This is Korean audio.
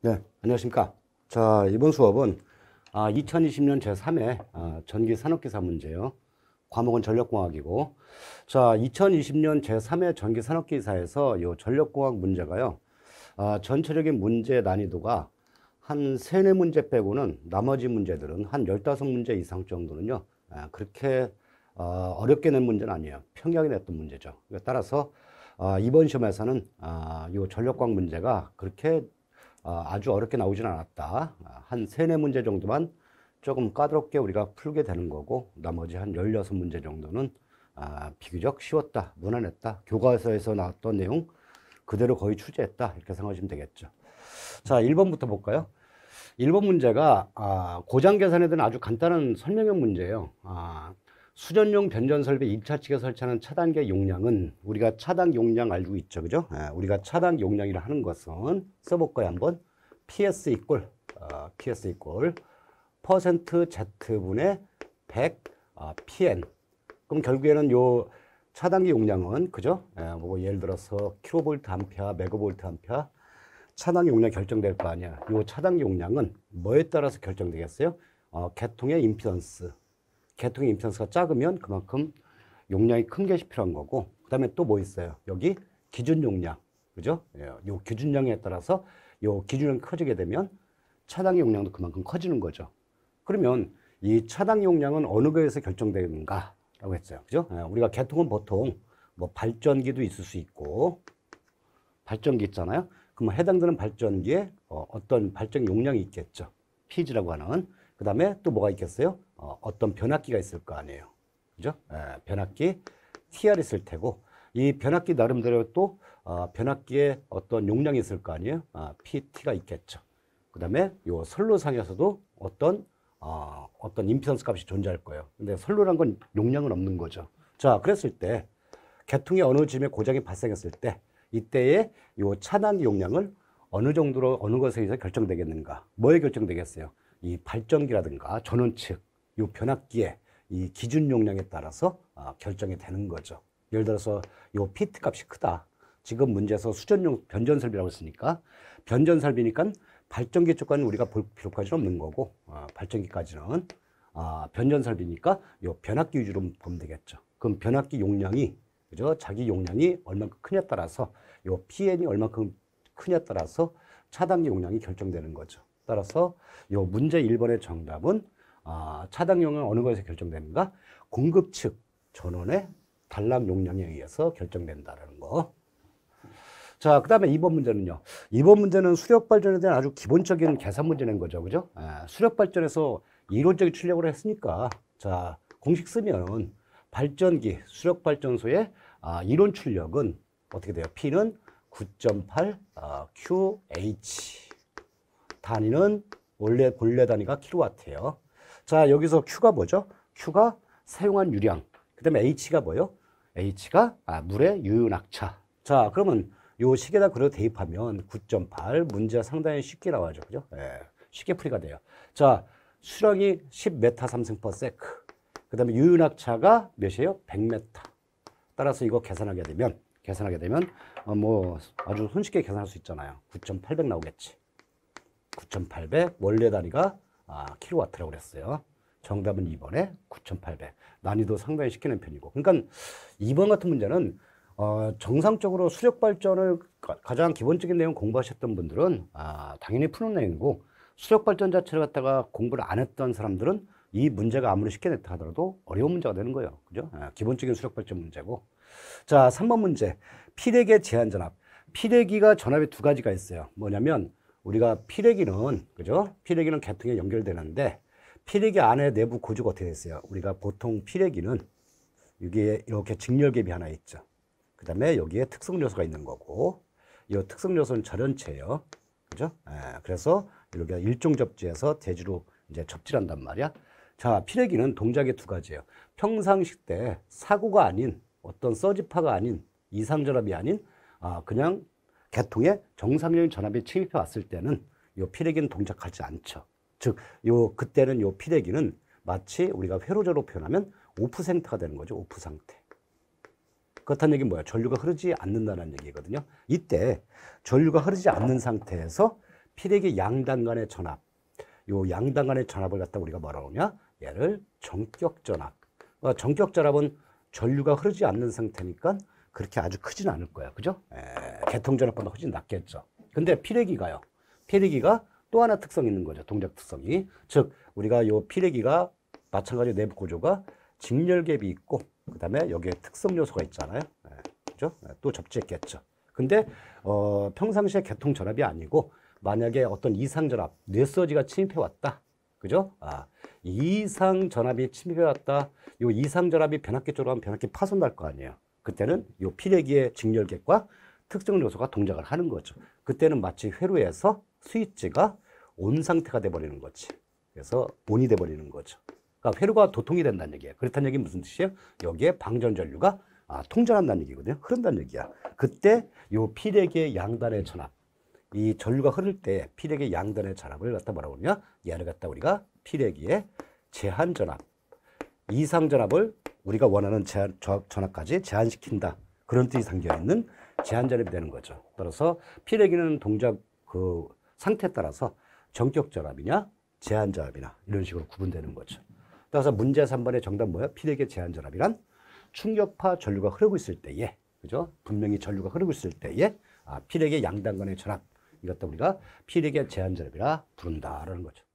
네, 안녕하십니까. 자, 이번 수업은 아, 2020년 제3회 아, 전기 산업기사 문제요. 과목은 전력공학이고, 자, 2020년 제3회 전기 산업기사에서 요 전력공학 문제가요, 아, 전체적인 문제 난이도가 한 3, 4문제 빼고는 나머지 문제들은 한 15문제 이상 정도는요, 아, 그렇게 어, 어렵게 낸 문제는 아니에요. 평양에 냈던 문제죠. 그러니까 따라서 아, 이번 시험에서는 아, 이전력공학 문제가 그렇게 어, 아주 어렵게 나오진 않았다. 아, 한 세네 문제 정도만 조금 까다롭게 우리가 풀게 되는 거고 나머지 한 16문제 정도는 아, 비교적 쉬웠다, 무난했다. 교과서에서 나왔던 내용 그대로 거의 출제했다. 이렇게 생각하시면 되겠죠. 자, 1번부터 볼까요? 1번 문제가 아, 고장 계산에 대한 아주 간단한 설명형 문제예요. 수전용 변전 설비 입차 측에 설치하는 차단계 용량은 우리가 차단 용량 알고 있죠. 그죠? 예, 우리가 차단 용량이라 하는 것은 써볼까요? 한번 PS 이꼴 어, PS 이꼴 퍼센트 Z분의 100 어, PN 그럼 결국에는 요 차단기 용량은 그죠? 예, 뭐 예를 들어서 킬로볼트 암페어, 메가볼트 암페어 차단기 용량 결정될 거 아니야. 요차단 용량은 뭐에 따라서 결정되겠어요? 어, 개통의 임피던스 개통의 임산수가 작으면 그만큼 용량이 큰 것이 필요한 거고 그다음에 또 뭐 있어요? 여기 기준 용량. 그죠? 예, 요 기준량에 따라서 요 기준량이 커지게 되면 차당 용량도 그만큼 커지는 거죠. 그러면 이 차당 용량은 어느 거에서 결정되는가? 라고 했어요. 그죠? 예, 우리가 개통은 보통 뭐 발전기도 있을 수 있고 발전기 있잖아요. 그럼 뭐 해당되는 발전기에 어, 어떤 발전 용량이 있겠죠. 피지라고 하는. 그 다음에 또 뭐가 있겠어요? 어, 떤 변압기가 있을 거 아니에요. 그죠? 예, 변압기 TR 있을 테고 이 변압기 나름대로 또 어, 변압기에 어떤 용량이 있을 거 아니에요. 아, PT가 있겠죠. 그 다음에 요 선로상에서도 어떤 어, 어떤 임피던스 값이 존재할 거예요. 근데 선로란 건 용량은 없는 거죠. 자, 그랬을 때 개통의 어느 쯤에 고장이 발생했을 때 이때의 요 차단 용량을 어느 정도로 어느 것에 의해서 결정되겠는가? 뭐에 결정되겠어요? 이 발전기라든가 전원측 이 변압기에 이 기준 용량에 따라서 어, 결정이 되는 거죠. 예를 들어서 이 피트 값이 크다. 지금 문제에서 수전용 변전설비라고 했으니까 변전설비니까 발전기 쪽까지는 우리가 볼 필요까지는 없는 거고 어, 발전기까지는 어, 변전설비니까 이 변압기 위주로 보면 되겠죠. 그럼 변압기 용량이 그죠? 자기 용량이 얼만큼 크냐 따라서 요 PN이 얼만큼 크냐 따라서 차단기 용량이 결정되는 거죠. 따라서 요 문제 1번의 정답은 아, 차당용은 어느 것에서 결정됩니까? 공급 측 전원의 단람 용량에 의해서 결정된다라는 거. 자, 그 다음에 2번 문제는요. 2번 문제는 수력 발전에 대한 아주 기본적인 계산 문제는 거죠. 그죠? 아, 수력 발전에서 이론적인 출력을 했으니까, 자, 공식 쓰면 발전기, 수력 발전소의 아, 이론 출력은 어떻게 돼요? P는 9.8 아, QH. 단위는 원래 본래 단위가 킬로와트예요. 자, 여기서 Q가 뭐죠? Q가 사용한 유량. 그 다음에 H가 뭐예요? H가 아, 물의 유유낙차 자, 그러면 요 식에다 그대로 대입하면 9.8 문제가 상당히 쉽게 나와죠. 그죠? 예. 쉽게 풀이가 돼요. 자, 수량이 10m 3승퍼 세크. 그다음에 유유낙차가 몇이에요? 100m. 따라서 이거 계산하게 되면 계산하게 되면 어, 뭐 아주 손쉽게 계산할 수 있잖아요. 9,800 나오겠지. 9,800 원래 단위가 아, 킬로와트라고 그랬어요. 정답은 2번에 9,800. 난이도 상당히 시키는 편이고. 그러니까 2번 같은 문제는 어, 정상적으로 수력 발전을 가장 기본적인 내용 공부하셨던 분들은 아, 당연히 푸는 내용이고 수력 발전 자체를 갖다가 공부를 안 했던 사람들은 이 문제가 아무리 쉽게 냈다 하더라도 어려운 문제가 되는 거예요. 그죠? 아, 기본적인 수력 발전 문제고. 자, 3번 문제. 피대의 제한 전압. 피대기가 전압이 두 가지가 있어요. 뭐냐면 우리가 피레기는 그죠? 피레기는 계통에 연결되는데 피레기 안에 내부 구조가 어떻게 됐어요? 우리가 보통 피레기는 여기에 이렇게 직렬갭이 하나 있죠. 그 다음에 여기에 특성 요소가 있는 거고 이 특성 요소는 절연체예요. 그죠? 예, 그래서 이렇게 일종 접지에서 대지로 이제 접질 한단 말이야. 자, 피레기는 동작이 두 가지예요. 평상시때 사고가 아닌 어떤 서지파가 아닌 이상전압이 아닌 아, 그냥 개통의 정상적인 전압이 침입해 왔을 때는 이 피레기는 동작하지 않죠. 즉, 요 그때는 요 피레기는 마치 우리가 회로제로 표현하면 오프 상태가 되는 거죠. 오프 상태. 그렇다는 얘기는 뭐야? 전류가 흐르지 않는다는 얘기거든요. 이때 전류가 흐르지 않는 상태에서 피레기 양단 간의 전압, 요 양단 간의 전압을 갖다 우리가 뭐라 그러냐? 얘를 정격 전압. 그러니까 정격 전압은 전류가 흐르지 않는 상태니까 그렇게 아주 크진 않을 거야. 그죠? 에, 예, 개통전압보다 훨씬 낫겠죠 근데 피레기가요. 피레기가 또 하나 특성 이 있는 거죠. 동작 특성이. 즉, 우리가 요 피레기가 마찬가지로 내부 구조가 직렬갭이 있고, 그 다음에 여기에 특성 요소가 있잖아요. 에, 예, 그죠? 에, 예, 또 접지했겠죠. 근데, 어, 평상시에 개통전압이 아니고, 만약에 어떤 이상전압, 뇌서지가 침입해왔다. 그죠? 아, 이상전압이 침입해왔다. 요 이상전압이 변압기 쪽으로 하면 변압기 파손 날거 아니에요. 그때는 이 피레기의 직렬객과 특정 요소가 동작을 하는 거죠. 그때는 마치 회로에서 스위치가 온 상태가 돼버리는 거지. 그래서 본이 돼버리는 거죠. 그러니까 회로가 도통이 된다는 얘기예요. 그렇다는 얘기는 무슨 뜻이에요? 여기에 방전전류가 아, 통전한다는 얘기거든요. 흐른다는 얘기야. 그때 이 피렉의 양단의 전압, 이 전류가 흐를 때 피렉의 양단의 전압을 갖다 뭐라고 그러냐? 얘를 갖다 우리가 피렉의 제한 전압, 이상 전압을 우리가 원하는 제한, 전압까지 제한시킨다. 그런 뜻이 담겨 있는 제한전압이 되는 거죠. 따라서 피내기는 동작 그 상태에 따라서 정격전압이냐 제한전압이나 이런 식으로 구분되는 거죠. 따라서 문제 3번의 정답 뭐예 피내기 제한전압이란 충격파 전류가 흐르고 있을 때에 그죠? 분명히 전류가 흐르고 있을 때에 아, 피내기 양단 간의 전압 이것도 우리가 피내기 제한전압이라 부른다라는 거죠.